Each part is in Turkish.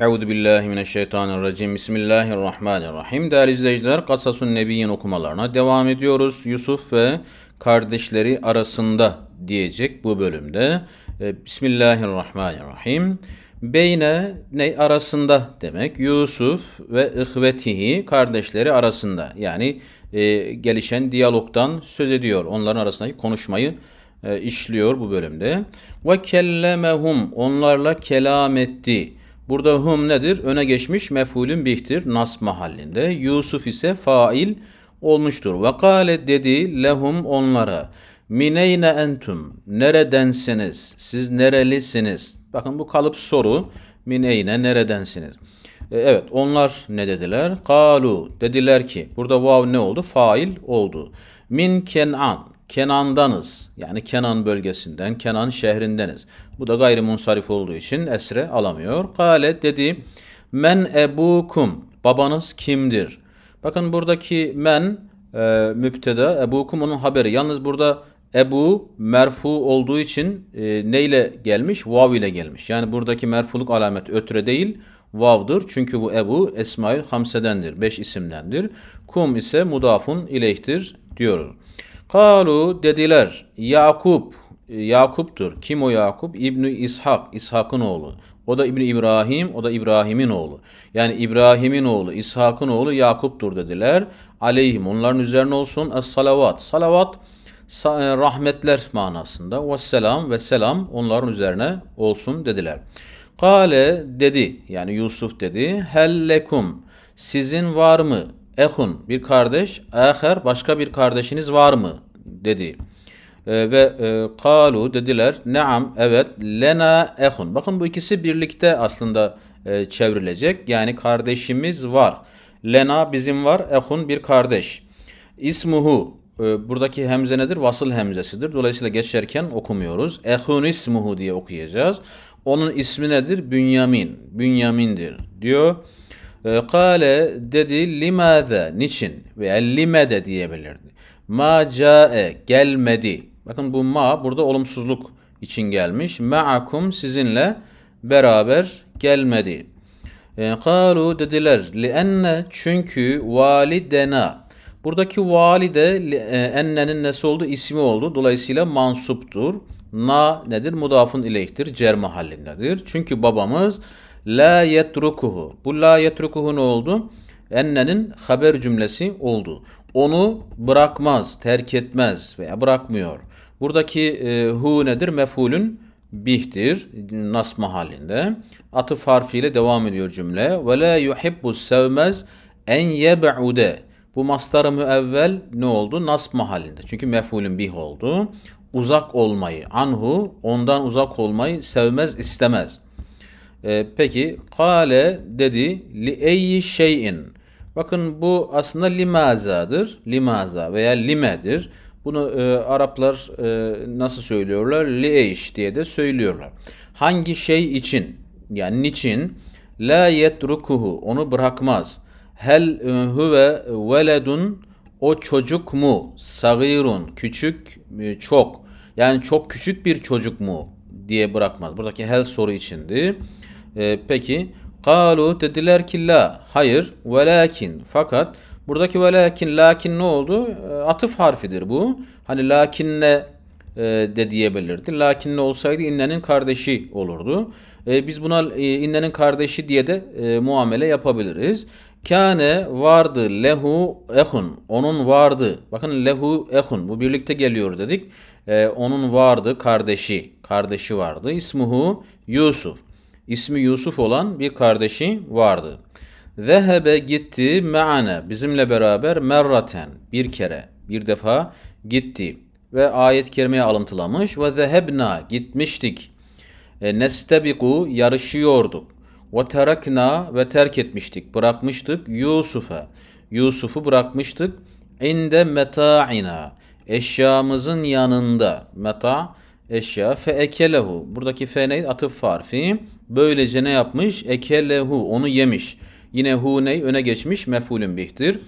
Euzu billahi mineşşeytanirracim. Bismillahirrahmanirrahim. Değerli izleyiciler, Kasasun Nebi'nin okumalarına devam ediyoruz. Yusuf ve kardeşleri arasında diyecek bu bölümde. E, Bismillahirrahmanirrahim. Beyne ne arasında demek? Yusuf ve ihvetihi kardeşleri arasında. Yani e, gelişen diyalogdan söz ediyor. Onların arasındaki konuşmayı e, işliyor bu bölümde. Ve kellemehum onlarla kelam etti Burada hum nedir? Öne geçmiş mefulün bihtir. Nas mahallinde. Yusuf ise fail olmuştur. Ve kâle dedi lehum onlara. Mineyne entum. Neredensiniz? Siz nerelisiniz? Bakın bu kalıp soru. Mineyne neredensiniz? E, evet onlar ne dediler? Kalu dediler ki burada vav ne oldu? Fail oldu. Min ken'an Kenan'danız. Yani Kenan bölgesinden, Kenan şehrindeniz. Bu da gayri gayrimunsarif olduğu için esre alamıyor. Kale dedi men ebukum. Babanız kimdir? Bakın buradaki men e, müpteda ebukum onun haberi. Yalnız burada Ebu merfu olduğu için e, neyle gelmiş? Vav ile gelmiş. Yani buradaki merfuluk alamet ötre değil vavdır. Çünkü bu Ebu Esmail Hamse'dendir. Beş isimdendir. Kum ise mudafun ileyhtir diyoruz. Kalu dediler Yakup e, Yakup'tur. Kim o Yakup? İbni İshak, İshak'ın oğlu. O da İbni İbrahim, o da İbrahim'in oğlu. Yani İbrahim'in oğlu, İshak'ın oğlu Yakup'tur dediler. Aleyhim, onların üzerine olsun. Es salavat. Salavat e, rahmetler manasında. Ve selam ve selam onların üzerine olsun dediler. Kale dedi, yani Yusuf dedi. Hellekum, sizin var mı? ehun bir kardeş, aher başka bir kardeşiniz var mı dedi. E, ve e, kalu dediler Neam evet lena ehun. Bakın bu ikisi birlikte aslında e, çevrilecek. Yani kardeşimiz var. Lena bizim var, ehun bir kardeş. İsmuhu e, buradaki hemze nedir? Vasıl hemzesidir. Dolayısıyla geçerken okumuyoruz. Ehun ismuhu diye okuyacağız. Onun ismi nedir? Bünyamin. Bünyamindir diyor. Ee, kale dedi limaze niçin veya lime de diyebilirdi. Ma cae gelmedi. Bakın bu ma burada olumsuzluk için gelmiş. Ma'akum sizinle beraber gelmedi. Ee, Kalu dediler lienne çünkü validena. Buradaki valide e, ennenin nesi oldu? ismi oldu. Dolayısıyla mansuptur. Na nedir? Mudafın ileyhtir. Cer mahallindedir. Çünkü babamız La yetrukuhu. Bu la yetrukuhu ne oldu? Ennenin haber cümlesi oldu. Onu bırakmaz, terk etmez veya bırakmıyor. Buradaki e, hu nedir? Mefulün bihtir nas mahallinde. Atıf harfiyle devam ediyor cümle. Ve la yuhibbu sevmez en yeb'ude. Bu mastarı müevvel ne oldu? Nas mahallinde. Çünkü mefulün bih oldu. Uzak olmayı, anhu ondan uzak olmayı sevmez istemez. Ee, peki kale dedi li eyyi şeyin. Bakın bu aslında limazadır. Limaza veya limedir. Bunu e, Araplar e, nasıl söylüyorlar? Li Lieyş diye de söylüyorlar. Hangi şey için? Yani niçin? La yetrukuhu. Onu bırakmaz. Hel huve veledun. O çocuk mu? Sagirun. Küçük, e, çok. Yani çok küçük bir çocuk mu? diye bırakmaz. Buradaki hel soru içindi. E, peki kalu dediler ki la hayır ve fakat buradaki ve lakin ne oldu? E, atıf harfidir bu. Hani lakinle e, de diyebilirdi. Lakinle olsaydı innenin kardeşi olurdu. E, biz buna e, innenin kardeşi diye de e, muamele yapabiliriz. Kâne vardı lehu ehun. Onun vardı. Bakın lehu ehun. Bu birlikte geliyor dedik. E, onun vardı kardeşi. Kardeşi vardı. İsmuhu Yusuf ismi Yusuf olan bir kardeşi vardı. Zehebe gitti me'ane bizimle beraber merraten bir kere bir defa gitti ve ayet-i kerimeye alıntılamış ve zehebna gitmiştik. E, nestebiku yarışıyorduk. Ve terakna ve terk etmiştik. Bırakmıştık Yusuf'a. Yusuf'u bırakmıştık. İnde meta'ina. Eşyamızın yanında. Meta eşya. Fe ekelehu. Buradaki fe neydi? Atıf harfi. Böylece ne yapmış? Ekelehu onu yemiş. Yine hu ney öne geçmiş mefulün bihtir.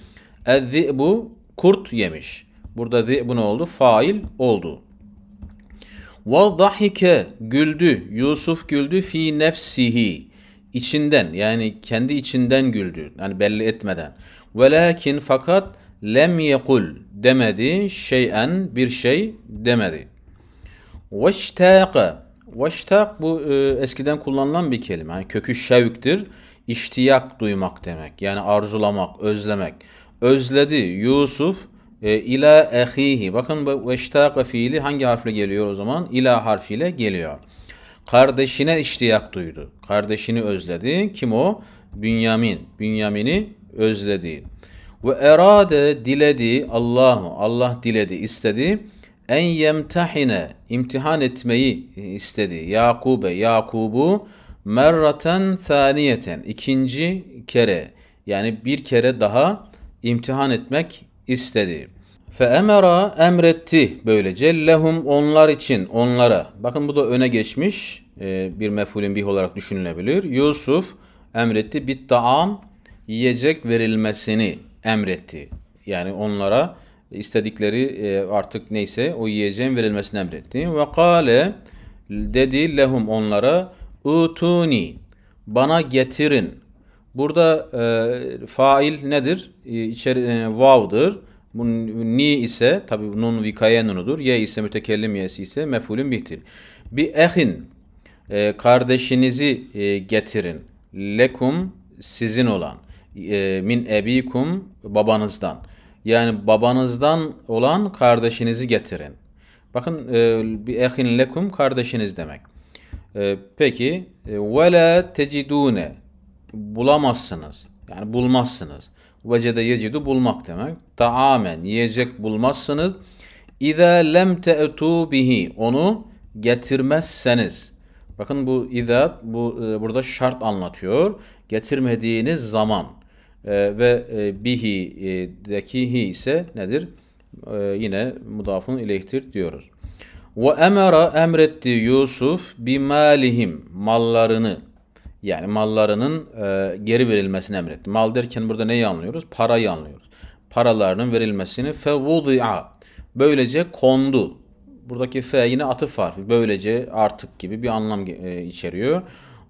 bu kurt yemiş. Burada zi'bu ne oldu? Fail oldu. Ve dahike güldü. Yusuf güldü fi nefsihi. İçinden yani kendi içinden güldü. Yani belli etmeden. Velakin fakat lem yekul demedi şeyen bir şey demedi. Ve iştâka Veştak bu e, eskiden kullanılan bir kelime. Yani kökü şevktir. İştiyak duymak demek. Yani arzulamak, özlemek. Özledi Yusuf e, ila ehihi. Bakın veştaka fiili hangi harfle geliyor o zaman? İla harfiyle geliyor. Kardeşine iştiyak duydu. Kardeşini özledi. Kim o? Bünyamin. Bünyamin'i özledi. Ve erade diledi Allahu. Allah diledi, istedi en yemtahine imtihan etmeyi e, istedi. Yakube Yakubu merraten saniyeten ikinci kere yani bir kere daha imtihan etmek istedi. Fe emera emretti böylece lehum onlar için onlara. Bakın bu da öne geçmiş e, bir mefulün bih olarak düşünülebilir. Yusuf emretti bir taam yiyecek verilmesini emretti. Yani onlara istedikleri e, artık neyse o yiyeceğin verilmesini emretti. Ve kale dedi lehum onlara utuni bana getirin. Burada e, fail nedir? E, içeri, e, vav'dır. Bu ni ise tabi nun vikaye nunudur. Ye ise mütekellim yesi ise mefulün bihtir. Bi ehin e, kardeşinizi e, getirin. Lekum sizin olan. E, min ebikum babanızdan. Yani babanızdan olan kardeşinizi getirin. Bakın e, bir ehin lekum kardeşiniz demek. E, peki e, ve la tecidune bulamazsınız. Yani bulmazsınız. Vecede yecidu bulmak demek. Taamen yiyecek bulmazsınız. İza lem te'tu bihi onu getirmezseniz. Bakın bu idat bu burada şart anlatıyor. Getirmediğiniz zaman. Ee, ve e, bihi'deki e, hi ise nedir? Ee, yine mudafun ileyhtir diyoruz. Ve emara emretti Yusuf bimalihim mallarını yani mallarının e, geri verilmesini emretti. Mal derken burada neyi anlıyoruz? Parayı anlıyoruz. Paralarının verilmesini fevudi'a böylece kondu. Buradaki fe yine atıf harfi. Böylece artık gibi bir anlam e, içeriyor.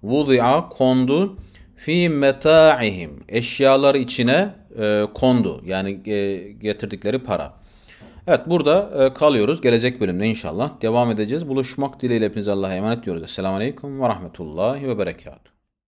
Vudi'a kondu fi meta'ihim eşyalar içine e, kondu. Yani e, getirdikleri para. Evet burada e, kalıyoruz. Gelecek bölümde inşallah devam edeceğiz. Buluşmak dileğiyle hepinize Allah'a emanet diyoruz. Esselamu Aleyküm ve Rahmetullahi ve Berekatuhu.